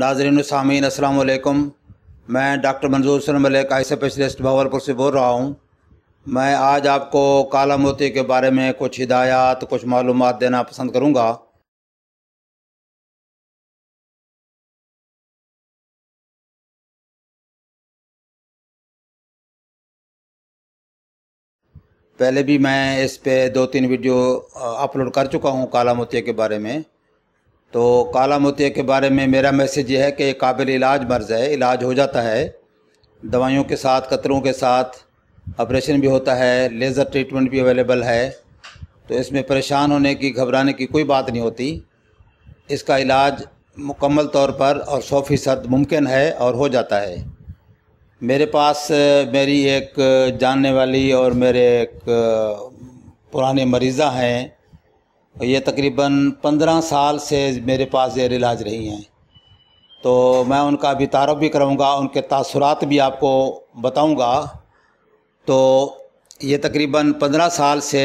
नाजरन सामीन अस्सलाम मैं doctor Manzoor sir Malik eye specialist Bahawalpur से बोल रहा हूँ मैं आज आपको काला मोती के बारे में कुछ हिदायत कुछ मालूम देना पसंद करूँगा पहले भी मैं इस पे दो तीन वीडियो अपलोड कर चुका हूँ काला मोती के बारे में तो काला मोतिया के बारे में मेरा मैसेज ये है कि ये काबिल इलाज मर्ज़ है इलाज हो जाता है दवाइयों के साथ कतरों के साथ ऑपरेशन भी होता है लेज़र ट्रीटमेंट भी अवेलेबल है तो इसमें परेशान होने की घबराने की कोई बात नहीं होती इसका इलाज मुकम्मल तौर पर और सौ फ़ीसद मुमकिन है और हो जाता है मेरे पास मेरी एक जानने वाली और मेरे एक पुराने मरीज़ा हैं ये तकरीबन पंद्रह साल से मेरे पास जेर इलाज रही हैं तो मैं उनका भी तारफ़ भी करूँगा उनके तासरात भी आपको बताऊँगा तो ये तकरीबन पंद्रह साल से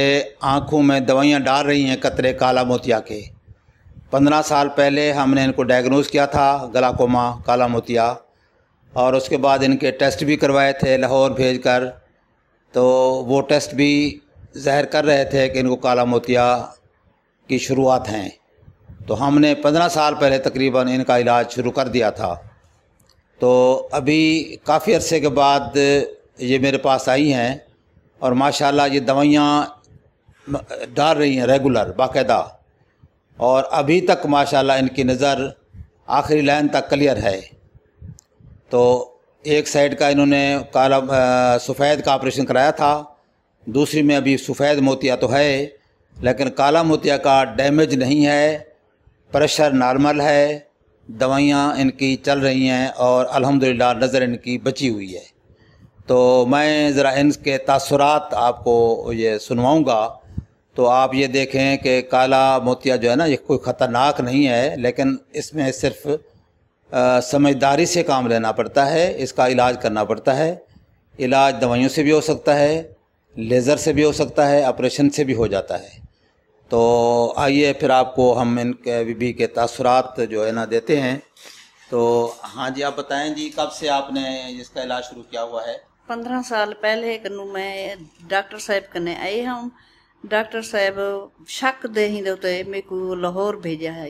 आँखों में दवाइयाँ डाल रही हैं कतरे काला मोतिया के पंद्रह साल पहले हमने इनको डायग्नोज़ किया था गलाकोमा काला मोतिया और उसके बाद इनके टेस्ट भी करवाए थे लाहौर भेज कर तो वो टेस्ट भी ज़ाहिर कर रहे थे कि इनको काला मोतिया की शुरुआत हैं तो हमने पंद्रह साल पहले तकरीबन इनका इलाज शुरू कर दिया था तो अभी काफ़ी अरसे के बाद ये मेरे पास आई हैं और माशाल्लाह ये दवाइयाँ डाल रही हैं रेगुलर बाकायदा और अभी तक माशाल्लाह इनकी नज़र आखिरी लाइन तक क्लियर है तो एक साइड का इन्होंने काला सफ़ेद का ऑपरेशन कराया था दूसरी में अभी सफ़ेद मोतिया तो है लेकिन काला मोतिया का डैमेज नहीं है प्रेशर नॉर्मल है दवाइयाँ इनकी चल रही हैं और अल्हम्दुलिल्लाह नज़र इनकी बची हुई है तो मैं ज़रा इनके तासरात आपको ये सुनवाऊँगा तो आप ये देखें कि काला मोतिया जो है ना ये कोई ख़तरनाक नहीं है लेकिन इसमें सिर्फ समझदारी से काम लेना पड़ता है इसका इलाज करना पड़ता है इलाज दवाइयों से भी हो सकता है लेज़र से भी हो सकता है ऑपरेशन से भी हो जाता है तो आइए फिर आपको हम इनके बीबी के तसरात जो है ना देते हैं तो हाँ जी आप बताएं जी कब से आपने इसका इलाज शुरू किया हुआ है पंद्रह साल पहले कनु मैं डॉक्टर साहब कने आई हम डॉक्टर साहब शक दे ही देते मेरे को लाहौर भेजा है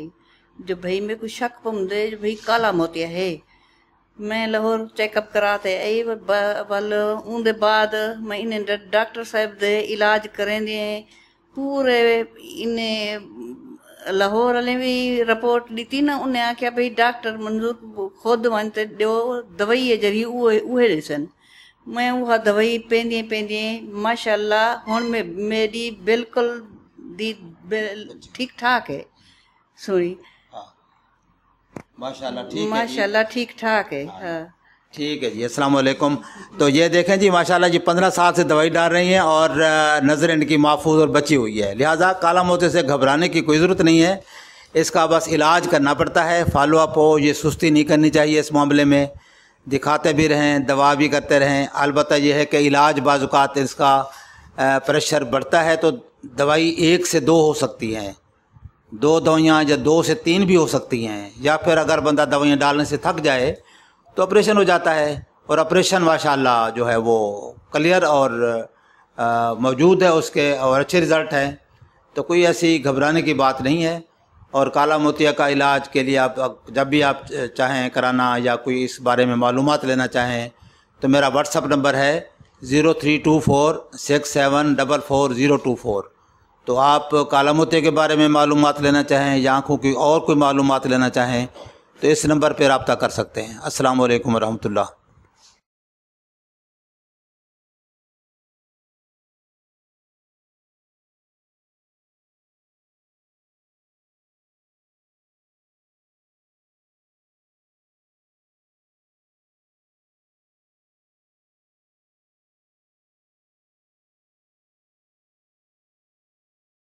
जो भाई मेरे को शक पम दे जो भाई काला मोतिया है मैं लाहौर चेकअप कराते आई वल उनके बाद मैं इन्हें डॉक्टर साहब दे इलाज करें दिए पूरे इन लाहौर वाले भी रिपोर्ट ॾिती न उन आखिया भई डॉक्टर मंज़ूर खोद वञ त दवाई जे ज़रिए उहे मैं उहा दवाई पींदे पींदे माशाल्लाह हुन में मेरी बिल्कुल दी ठीक ठाक है सोनी हाँ। माशाल्लाह ठीक माशाल्लाह ठीक ठाक है हाँ, हाँ। ठीक है जी अस्सलाम वालेकुम तो ये देखें जी माशाल्लाह जी पंद्रह साल से दवाई डाल रही हैं और नज़र इनकी महफूज और बची हुई है लिहाजा काला मोते से घबराने की कोई ज़रूरत नहीं है इसका बस इलाज करना पड़ता है फॉलोअप हो ये सुस्ती नहीं करनी चाहिए इस मामले में दिखाते भी रहें दवा भी करते रहें अलबत् यह है कि इलाज बाजुकात इसका प्रेशर बढ़ता है तो दवाई एक से दो हो सकती हैं दो दवाइयाँ या दो से तीन भी हो सकती हैं या फिर अगर बंदा दवाइयाँ डालने से थक जाए तो ऑपरेशन हो जाता है और ऑपरेशन माशाल्लाह जो है वो क्लियर और मौजूद है उसके और अच्छे रिज़ल्ट हैं तो कोई ऐसी घबराने की बात नहीं है और काला मोतिया का इलाज के लिए आप जब भी आप चाहें कराना या कोई इस बारे में मालूम लेना चाहें तो मेरा व्हाट्सअप नंबर है zero three two four six seven double four zero two four तो आप काला मोतिया के बारे में मालूम लेना चाहें या आँखों की और कोई मालूम लेना चाहें तो इस नंबर पर रबता कर सकते हैं असलकम वरहमल